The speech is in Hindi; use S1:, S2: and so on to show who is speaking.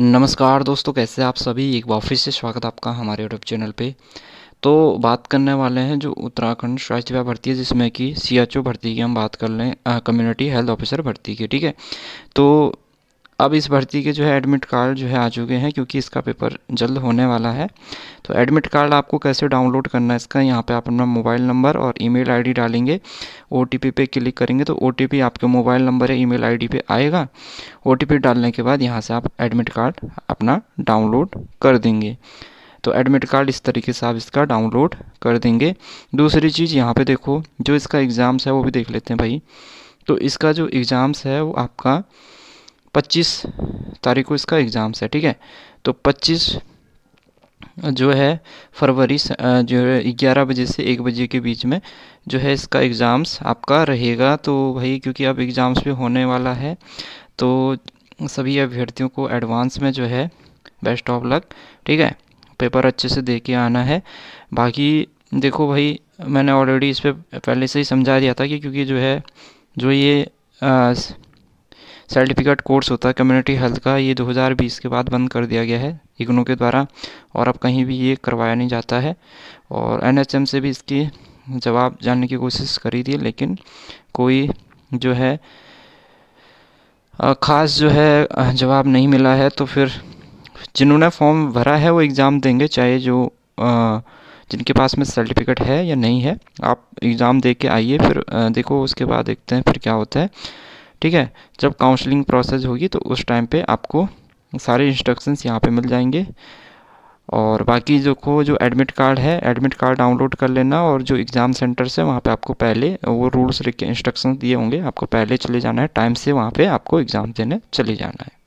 S1: नमस्कार दोस्तों कैसे आप सभी एक बार फिर से स्वागत आपका हमारे यूट्यूब चैनल पे तो बात करने वाले हैं जो उत्तराखंड स्वास्थ्य विभाग भर्ती है जिसमें कि सी एच ओ भर्ती की हम बात कर लें कम्युनिटी हेल्थ ऑफिसर भर्ती की ठीक है तो अब इस भर्ती के जो है एडमिट कार्ड जो है आ चुके हैं क्योंकि इसका पेपर जल्द होने वाला है तो एडमिट कार्ड आपको कैसे डाउनलोड करना है इसका यहाँ पे आप अपना मोबाइल नंबर और ईमेल आईडी डालेंगे ओ पे क्लिक करेंगे तो ओ आपके मोबाइल नंबर या ईमेल आईडी पे आएगा ओ डालने के बाद यहाँ से आप एडमिट कार्ड अपना डाउनलोड कर देंगे तो एडमिट कार्ड इस तरीके से आप इसका डाउनलोड कर देंगे दूसरी चीज़ यहाँ पर देखो जो इसका एग्ज़ाम्स है वो भी देख लेते हैं भाई तो इसका जो एग्ज़ाम्स है वो आपका पच्चीस तारीख को इसका एग्ज़ाम्स है ठीक है तो पच्चीस जो है फरवरी जो है ग्यारह बजे से एक बजे के बीच में जो है इसका एग्ज़ाम्स आपका रहेगा तो भाई क्योंकि अब एग्ज़ाम्स भी होने वाला है तो सभी अभ्यर्थियों को एडवांस में जो है बेस्ट ऑफ लक ठीक है पेपर अच्छे से दे के आना है बाकी देखो भाई मैंने ऑलरेडी इस पर पहले से ही समझा दिया था कि क्योंकि जो है जो ये आ, सर्टिफिकेट कोर्स होता है कम्युनिटी हेल्थ का ये 2020 के बाद बंद कर दिया गया है इग्नो के द्वारा और अब कहीं भी ये करवाया नहीं जाता है और एन से भी इसकी जवाब जानने की कोशिश करी थी लेकिन कोई जो है ख़ास जो है जवाब नहीं मिला है तो फिर जिन्होंने फॉर्म भरा है वो एग्ज़ाम देंगे चाहे जो आ, जिनके पास में सर्टिफिकेट है या नहीं है आप एग्ज़ाम दे के आइए फिर देखो उसके बाद देखते हैं फिर क्या होता है ठीक है जब काउंसलिंग प्रोसेस होगी तो उस टाइम पे आपको सारे इंस्ट्रक्शंस यहाँ पे मिल जाएंगे और बाकी जो को जो एडमिट कार्ड है एडमिट कार्ड डाउनलोड कर लेना और जो एग्ज़ाम सेंटर्स है वहाँ पे आपको पहले वो रूल्स लिख के इंस्ट्रक्शन दिए होंगे आपको पहले चले जाना है टाइम से वहाँ पे आपको एग्ज़ाम देने चले जाना है